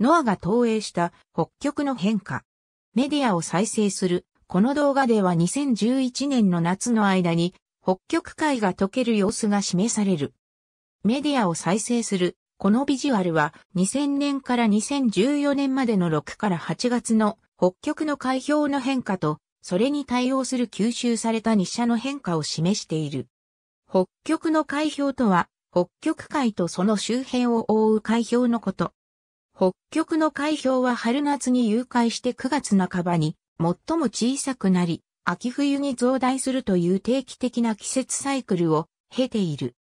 ノアが投影した北極の変化。メディアを再生する。この動画では2011年の夏の間に北極海が溶ける様子が示される。メディアを再生する。このビジュアルは2000年から2014年までの6から8月の北極の海氷の変化と、それに対応する吸収された日射の変化を示している。北極の海氷とは、北極海とその周辺を覆う海氷のこと。北極の海氷は春夏に融解して9月半ばに最も小さくなり、秋冬に増大するという定期的な季節サイクルを経ている。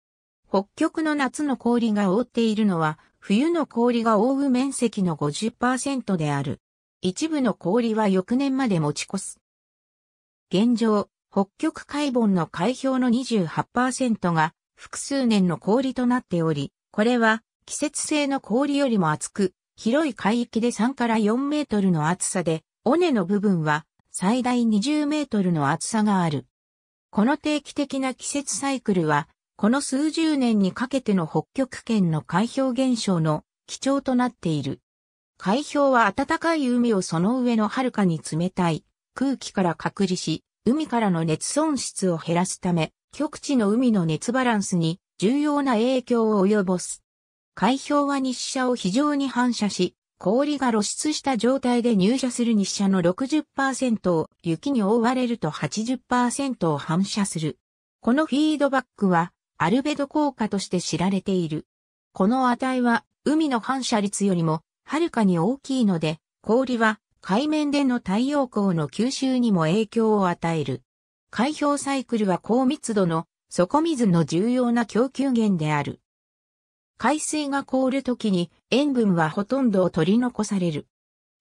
北極の夏の氷が覆っているのは、冬の氷が覆う面積の50%である。一部の氷は翌年まで持ち越す。現状、北極海盆の海氷の28%が複数年の氷となっており、これは季節性の氷よりも厚く、広い海域で3から4メートルの厚さで、尾根の部分は最大20メートルの厚さがある。この定期的な季節サイクルは、この数十年にかけての北極圏の海氷現象の基調となっている。海氷は暖かい海をその上の遥かに冷たい空気から隔離し、海からの熱損失を減らすため、極地の海の熱バランスに重要な影響を及ぼす。海氷は日射を非常に反射し、氷が露出した状態で入射する日射の60%を雪に覆われると80%を反射する。このフィードバックはアルベド効果として知られている。この値は海の反射率よりもはるかに大きいので、氷は海面での太陽光の吸収にも影響を与える。海氷サイクルは高密度の底水の重要な供給源である。海水が凍る時に塩分はほとんどを取り残される。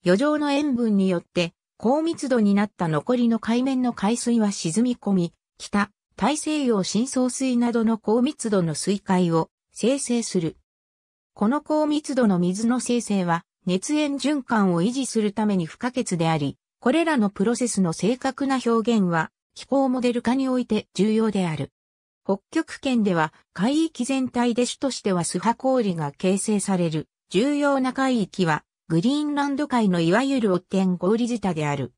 余剰の塩分によって高密度になった残りの海面の海水は沈み込み、北、大西洋深層水などの高密度の水塊を生成する。この高密度の水の生成は熱塩循環を維持するために不可欠であり、これらのプロセスの正確な表現は気候モデル化において重要である。北極圏では海域全体で主としてはスハ氷が形成される。重要な海域はグリーンランド海のいわゆるオッテン氷舌である。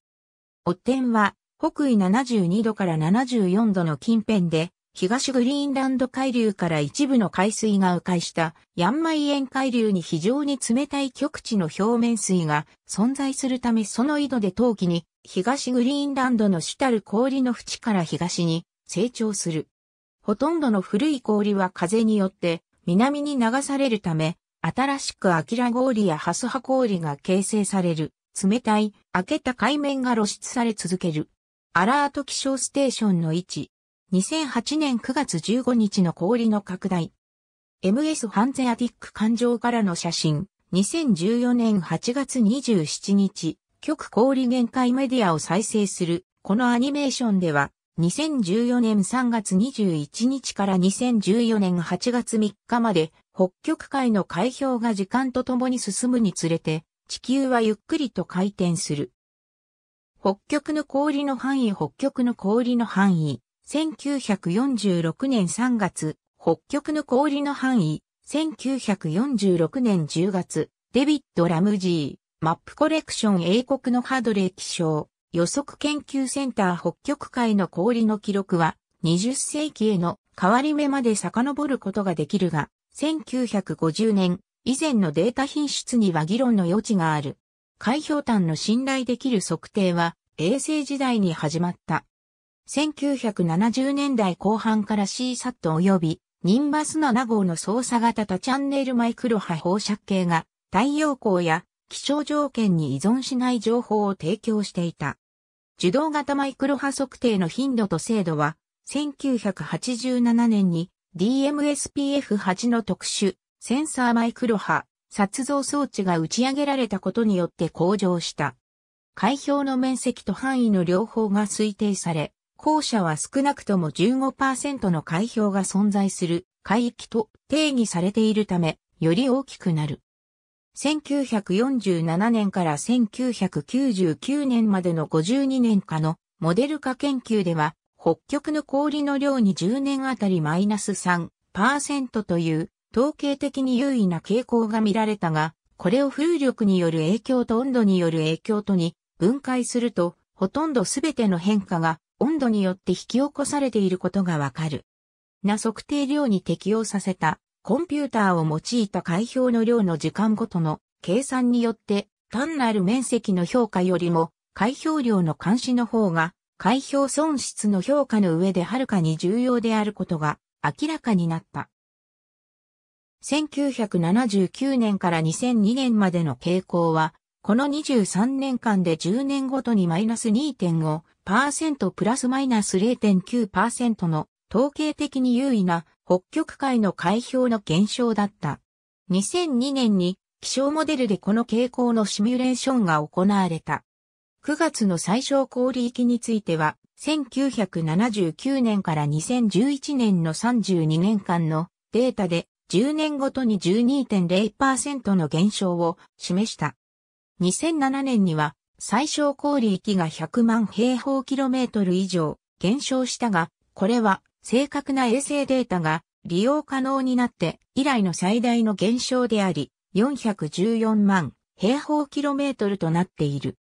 オッテンは北緯72度から74度の近辺で東グリーンランド海流から一部の海水が迂回したヤンマイエン海流に非常に冷たい極地の表面水が存在するためその井戸で冬季に東グリーンランドの主たる氷の淵から東に成長する。ほとんどの古い氷は風によって南に流されるため、新しくアキラ氷やハスハ氷が形成される。冷たい、開けた海面が露出され続ける。アラート気象ステーションの位置。2008年9月15日の氷の拡大。MS ハンゼアティック環状からの写真。2014年8月27日、極氷限界メディアを再生する、このアニメーションでは、2014年3月21日から2014年8月3日まで北極海の海氷が時間とともに進むにつれて地球はゆっくりと回転する。北極の氷の範囲北極の氷の範囲1946年3月北極の氷の範囲1946年10月デビッド・ラムジーマップコレクション英国のハドレー気象予測研究センター北極海の氷の記録は20世紀への変わり目まで遡ることができるが、1950年以前のデータ品質には議論の余地がある。海氷炭の信頼できる測定は衛星時代に始まった。1970年代後半から CSAT 及びニンバス7号の操作型多チャンネルマイクロ波放射系が太陽光や気象条件に依存しない情報を提供していた。受動型マイクロ波測定の頻度と精度は、1987年に DMSPF8 の特殊センサーマイクロ波撮像装置が打ち上げられたことによって向上した。海氷の面積と範囲の両方が推定され、後者は少なくとも15%の海氷が存在する海域と定義されているため、より大きくなる。1947年から1999年までの52年間のモデル化研究では、北極の氷の量に10年あたりマイナス3%という統計的に優位な傾向が見られたが、これを風力による影響と温度による影響とに分解すると、ほとんどすべての変化が温度によって引き起こされていることがわかる。な測定量に適用させたコンピューターを用いた開票の量の時間ごとの計算によって単なる面積の評価よりも開票量の監視の方が開票損失の評価の上ではるかに重要であることが明らかになった。1979年から2002年までの傾向は、この23年間で10年ごとにマイナス2.5%プラスマイナス0.9%の統計的に優位な北極海の海氷の減少だった。2002年に気象モデルでこの傾向のシミュレーションが行われた。9月の最小氷域については、1979年から2011年の32年間のデータで10年ごとに12.0%の減少を示した。2007年には最小氷域が100万平方キロメートル以上減少したが、これは正確な衛星データが利用可能になって以来の最大の減少であり、414万平方キロメートルとなっている。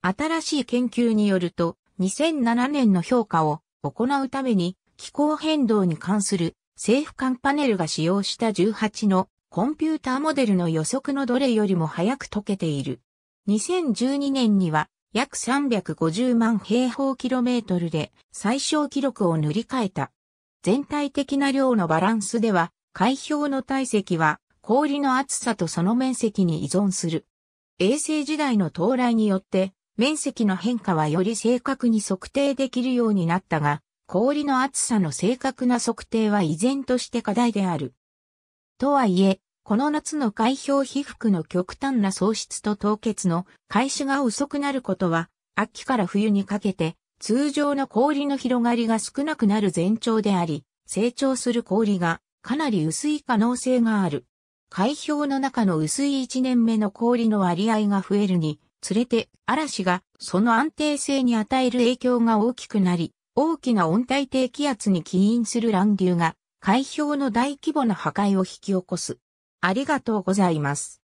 新しい研究によると、2007年の評価を行うために気候変動に関する政府間パネルが使用した18のコンピューターモデルの予測のどれよりも早く解けている。2012年には約350万平方キロメートルで最小記録を塗り替えた。全体的な量のバランスでは、海氷の体積は氷の厚さとその面積に依存する。衛星時代の到来によって、面積の変化はより正確に測定できるようになったが、氷の厚さの正確な測定は依然として課題である。とはいえ、この夏の海氷被覆の極端な喪失と凍結の開始が遅くなることは、秋から冬にかけて通常の氷の広がりが少なくなる前兆であり、成長する氷がかなり薄い可能性がある。海氷の中の薄い1年目の氷の割合が増えるにつれて嵐がその安定性に与える影響が大きくなり、大きな温帯低気圧に起因する乱流が海氷の大規模な破壊を引き起こす。ありがとうございます。